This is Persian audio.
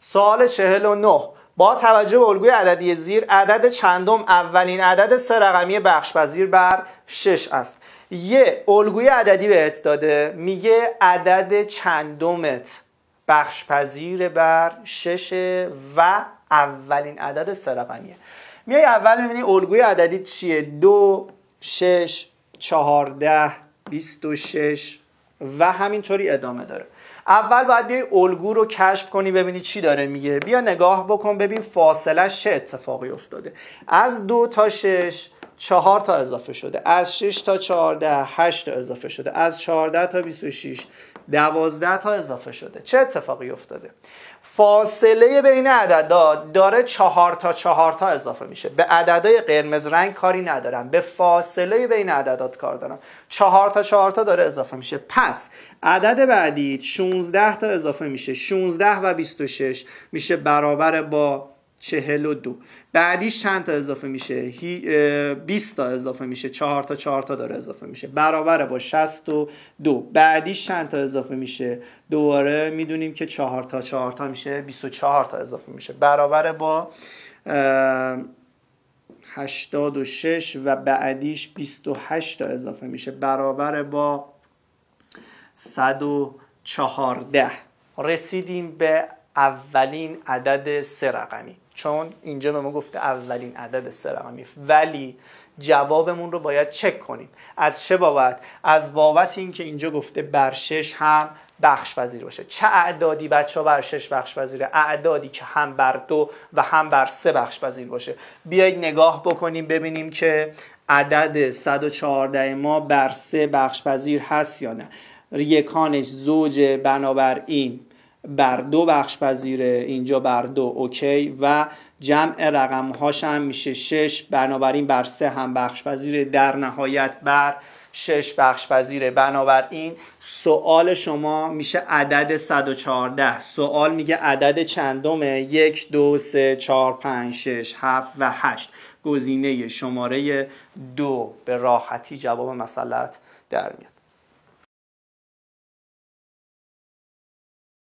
سوال 49 با توجه به الگوی عددی زیر عدد چندم اولین عدد سه رقمی بخش پذیر بر 6 است یه الگوی عددی بهت داده میگه عدد چندمت بخش پذیر بر 6 و اولین عدد سه رقمیه میای اول میبینی الگوی عددی چیه دو شش چهارده بیست و شش و همینطوری ادامه داره اول باید بیای الگو رو کشف کنی ببینی چی داره میگه بیا نگاه بکن ببین فاصله چه اتفاقی افتاده از دو تا شش چهار تا اضافه شده از 6 تا 14 8 تا اضافه شده از 14 تا 26 12 تا اضافه شده چه اتفاقی افتاده فاصله بین عددا داره 4 تا 4 تا اضافه میشه به عددهای قرمز رنگ کاری ندارم به فاصله بین عددات کار دارم 4 تا 4 تا داره اضافه میشه پس عدد بعدی 16 تا اضافه میشه 16 و 26 میشه برابر با چهل و دو بعدیش چند تا اضافه میشه 20 تا اضافه میشه 4 تا 4 تا داره اضافه میشه برابر با دو. بعدیش چند تا اضافه میشه دوباره میدونیم که 4 تا 4 تا میشه 24 تا اضافه میشه برابر با 86 و بعدیش 28 تا اضافه میشه برابر با 114 رسیدیم به اولین عدد سه رقمی چون اینجا به ما گفته اولین عدد سه رقمی ولی جوابمون رو باید چک کنیم از چه بابت از بابت اینکه اینجا گفته بر شش هم بخش پذیر باشه چه اعدادی بچه ها بر شش بخش پذیره اعدادی که هم بر دو و هم بر سه بخش پذیر باشه بیایید نگاه بکنیم ببینیم که عدد 114 ما بر سه بخش پذیر هست یا نه ریکانش زوج بنابراین بر دو بخش پذیره اینجا بر دو اوکی و جمع رقم هاش هم میشه 6 بنابراین بر سه هم بخش پذیره در نهایت بر 6 بخش پذیره بنابراین سوال شما میشه عدد 114 سوال میگه عدد چندمه یک دو سه چار پنج شش هفت و هشت گزینه شماره دو به راحتی جواب مسئلت در میاد